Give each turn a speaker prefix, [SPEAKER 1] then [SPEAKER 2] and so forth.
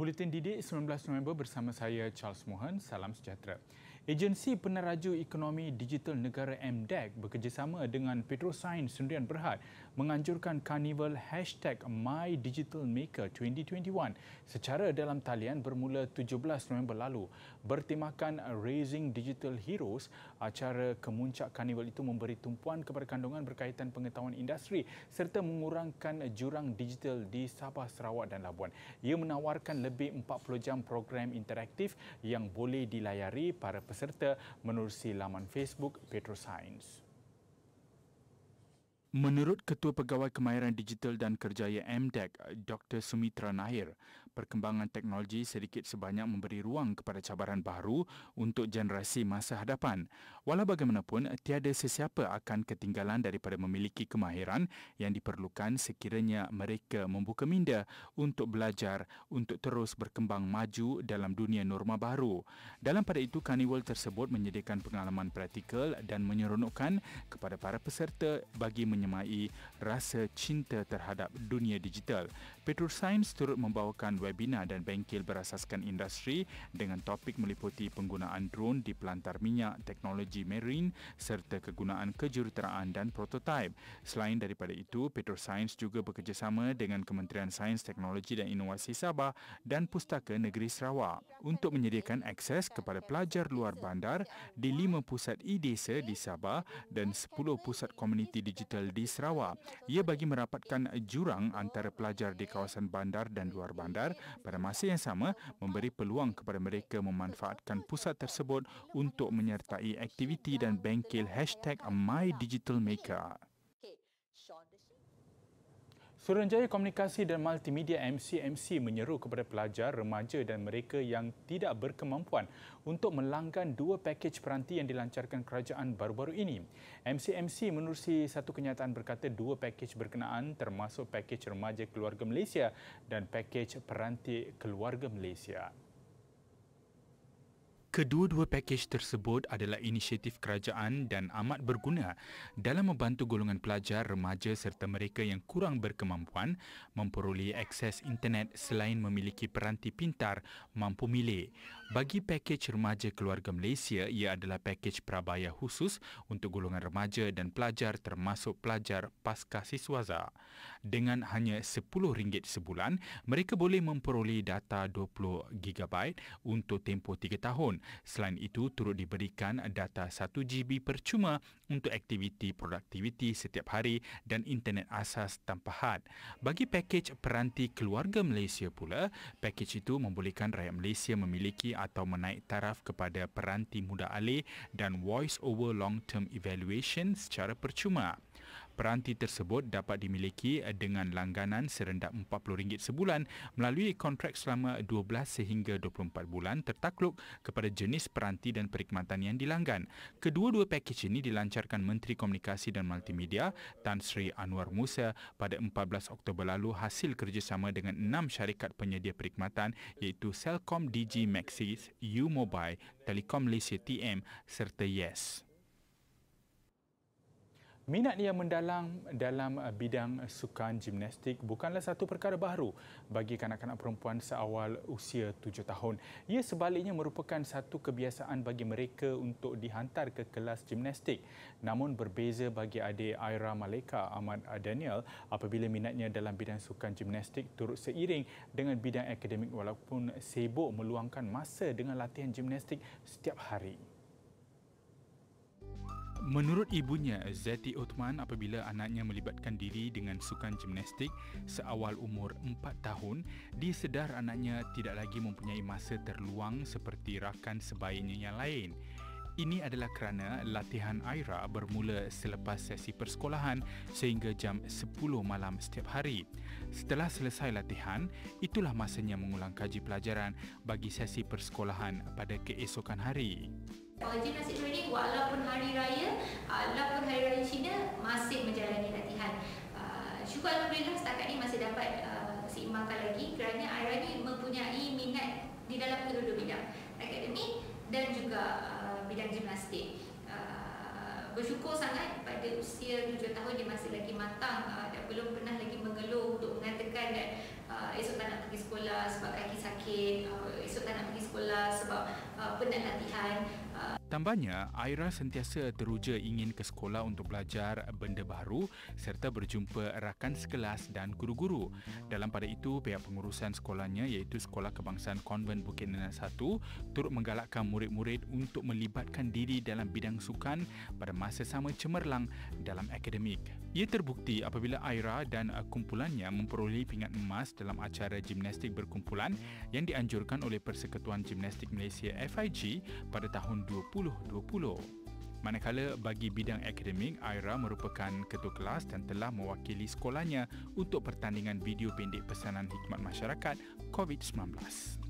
[SPEAKER 1] Buletin Didik 19 November bersama saya Charles Mohan. Salam sejahtera. Agensi Peneraju Ekonomi Digital Negara MDEC bekerjasama dengan Petrosain Sundian Berhad menganjurkan karnival hashtag MyDigitalMaker2021 secara dalam talian bermula 17 November lalu. Bertimakan Raising Digital Heroes, acara kemuncak karnival itu memberi tumpuan kepada kandungan berkaitan pengetahuan industri serta mengurangkan jurang digital di Sabah, Sarawak dan Labuan. Ia menawarkan lebih 40 jam program interaktif yang boleh dilayari para peserta serta menerusi laman Facebook Petrosains. Menurut Ketua Pegawai Kemahiran Digital dan Kerjaya MDEC, Dr. Sumitra Nahir, perkembangan teknologi sedikit sebanyak memberi ruang kepada cabaran baru untuk generasi masa hadapan. Walau bagaimanapun, tiada sesiapa akan ketinggalan daripada memiliki kemahiran yang diperlukan sekiranya mereka membuka minda untuk belajar untuk terus berkembang maju dalam dunia norma baru. Dalam pada itu, karnival tersebut menyediakan pengalaman praktikal dan menyeronokkan kepada para peserta bagi menyediakan menyemai rasa cinta terhadap dunia digital. Petrus Sains turut membawakan webinar dan bengkel berasaskan industri dengan topik meliputi penggunaan drone di pelantar minyak, teknologi marine serta kegunaan kejuruteraan dan prototipe. Selain daripada itu, Petrus Sains juga bekerjasama dengan Kementerian Sains, Teknologi dan Inovasi Sabah dan Pustaka Negeri Sarawak untuk menyediakan akses kepada pelajar luar bandar di lima pusat e-desa di Sabah dan sepuluh pusat komuniti digital di Sarawak. Ia bagi merapatkan jurang antara pelajar di kawasan bandar dan luar bandar pada masa yang sama memberi peluang kepada mereka memanfaatkan pusat tersebut untuk menyertai aktiviti dan bengkel MyDigitalMaker. Suruhanjaya Komunikasi dan Multimedia MCMC menyeru kepada pelajar, remaja dan mereka yang tidak berkemampuan untuk melanggan dua pakej peranti yang dilancarkan kerajaan baru-baru ini. MCMC menerusi satu kenyataan berkata dua pakej berkenaan termasuk pakej remaja keluarga Malaysia dan pakej peranti keluarga Malaysia. Kedua-dua pakej tersebut adalah inisiatif kerajaan dan amat berguna dalam membantu golongan pelajar, remaja serta mereka yang kurang berkemampuan memperoleh akses internet selain memiliki peranti pintar mampu milik. Bagi pakej remaja keluarga Malaysia, ia adalah pakej prabaya khusus untuk golongan remaja dan pelajar termasuk pelajar pasca siswaza. Dengan hanya RM10 sebulan, mereka boleh memperoleh data 20GB untuk tempoh 3 tahun Selain itu, turut diberikan data 1GB percuma untuk aktiviti produktiviti setiap hari dan internet asas tanpa had. Bagi pakej peranti keluarga Malaysia pula, pakej itu membolehkan rakyat Malaysia memiliki atau menaik taraf kepada peranti muda alih dan voice over long term evaluation secara percuma peranti tersebut dapat dimiliki eh, dengan langganan serendak RM40 sebulan melalui kontrak selama 12 sehingga 24 bulan tertakluk kepada jenis peranti dan perkhidmatan yang dilanggan. Kedua-dua pakej ini dilancarkan Menteri Komunikasi dan Multimedia Tan Sri Anwar Musa pada 14 Oktober lalu hasil kerjasama dengan enam syarikat penyedia perkhidmatan iaitu Cellcom, Digi, Maxis, U-Mobile, Telekom Malaysia TM serta Yes. Minat yang mendalam dalam uh, bidang uh, sukan gimnastik bukanlah satu perkara baru bagi kanak-kanak perempuan seawal usia tujuh tahun. Ia sebaliknya merupakan satu kebiasaan bagi mereka untuk dihantar ke kelas gimnastik. Namun berbeza bagi adik Aira Malika Ahmad Daniel apabila minatnya dalam bidang sukan gimnastik turut seiring dengan bidang akademik walaupun sibuk meluangkan masa dengan latihan gimnastik setiap hari. Menurut ibunya, Zeti Uthman apabila anaknya melibatkan diri dengan sukan gimnastik seawal umur 4 tahun, disedar anaknya tidak lagi mempunyai masa terluang seperti rakan sebayanya yang lain. Ini adalah kerana latihan Aira bermula selepas sesi persekolahan sehingga jam 10 malam setiap hari. Setelah selesai latihan, itulah masanya mengulang kaji pelajaran bagi sesi persekolahan pada keesokan hari. Kolej Nasib Nur ini walaupun hari raya, ah, walaupun hari raya Cina masih menjalani latihan. Ah, syukur Alhamdulillah setakat ini masih dapat ah, seimbangkan lagi kerana Aira ini mempunyai minat di dalam kedua-dua bidang akademik dan juga bidang gimnastik. Bersyukur sangat pada usia tujuh tahun dia masih lagi matang dan belum pernah lagi mengeluh untuk mengatakan that, esok tak nak pergi sekolah sebab kaki sakit, esok tak nak pergi sekolah sebab uh, penat latihan uh, Tambahnya, Aira sentiasa teruja ingin ke sekolah untuk belajar benda baru serta berjumpa rakan sekelas dan guru-guru. Dalam pada itu, pihak pengurusan sekolahnya iaitu Sekolah Kebangsaan Konven Bukit Nenek 1 turut menggalakkan murid-murid untuk melibatkan diri dalam bidang sukan pada masa sama cemerlang dalam akademik. Ia terbukti apabila Aira dan kumpulannya memperoleh pingat emas dalam acara gimnastik berkumpulan yang dianjurkan oleh Persekutuan Gimnastik Malaysia FIG pada tahun 2020. 2020. Manakala bagi bidang akademik, Aira merupakan ketua kelas dan telah mewakili sekolahnya untuk pertandingan video pendek pesanan hikmat masyarakat COVID-19.